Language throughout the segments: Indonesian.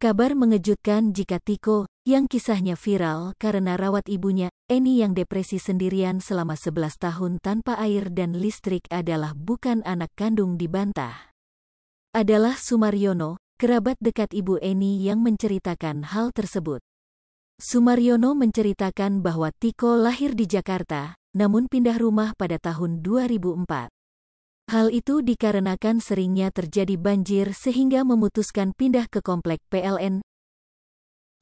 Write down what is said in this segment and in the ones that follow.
Kabar mengejutkan jika Tiko, yang kisahnya viral karena rawat ibunya, Eni yang depresi sendirian selama 11 tahun tanpa air dan listrik adalah bukan anak kandung dibantah. Adalah Sumaryono, kerabat dekat ibu Eni yang menceritakan hal tersebut. Sumaryono menceritakan bahwa Tiko lahir di Jakarta, namun pindah rumah pada tahun 2004. Hal itu dikarenakan seringnya terjadi banjir sehingga memutuskan pindah ke komplek PLN.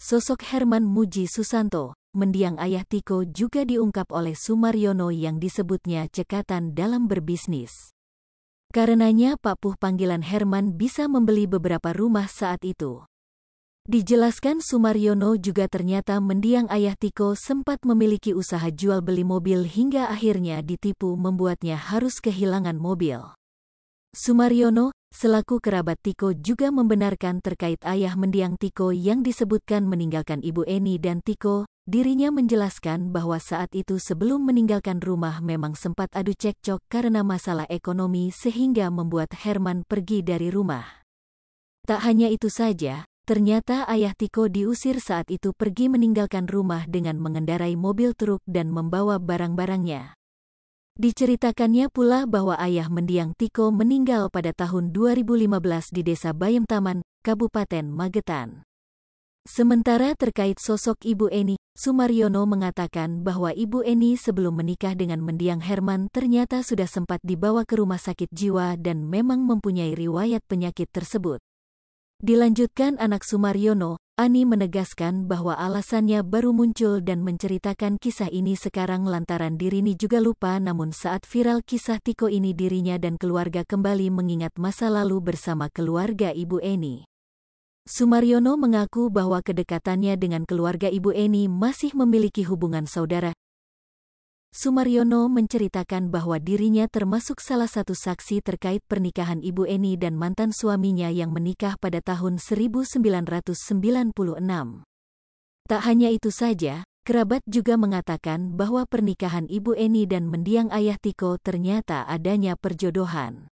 Sosok Herman Muji Susanto, mendiang ayah Tiko juga diungkap oleh Sumaryono yang disebutnya cekatan dalam berbisnis. Karenanya Pak Puh panggilan Herman bisa membeli beberapa rumah saat itu. Dijelaskan Sumaryono juga ternyata mendiang ayah Tiko sempat memiliki usaha jual beli mobil hingga akhirnya ditipu membuatnya harus kehilangan mobil. Sumaryono, selaku kerabat Tiko juga membenarkan terkait ayah mendiang Tiko yang disebutkan meninggalkan ibu Eni dan Tiko, dirinya menjelaskan bahwa saat itu sebelum meninggalkan rumah memang sempat adu cekcok karena masalah ekonomi sehingga membuat Herman pergi dari rumah. Tak hanya itu saja, Ternyata ayah Tiko diusir saat itu pergi meninggalkan rumah dengan mengendarai mobil truk dan membawa barang-barangnya. Diceritakannya pula bahwa ayah mendiang Tiko meninggal pada tahun 2015 di desa Bayem Taman, Kabupaten Magetan. Sementara terkait sosok Ibu Eni, Sumaryono mengatakan bahwa Ibu Eni sebelum menikah dengan mendiang Herman ternyata sudah sempat dibawa ke rumah sakit jiwa dan memang mempunyai riwayat penyakit tersebut. Dilanjutkan anak Sumaryono, Ani menegaskan bahwa alasannya baru muncul dan menceritakan kisah ini sekarang lantaran Dirini juga lupa namun saat viral kisah Tiko ini dirinya dan keluarga kembali mengingat masa lalu bersama keluarga Ibu Eni. Sumaryono mengaku bahwa kedekatannya dengan keluarga Ibu Eni masih memiliki hubungan saudara, Sumaryono menceritakan bahwa dirinya termasuk salah satu saksi terkait pernikahan Ibu Eni dan mantan suaminya yang menikah pada tahun 1996. Tak hanya itu saja, kerabat juga mengatakan bahwa pernikahan Ibu Eni dan mendiang ayah Tiko ternyata adanya perjodohan.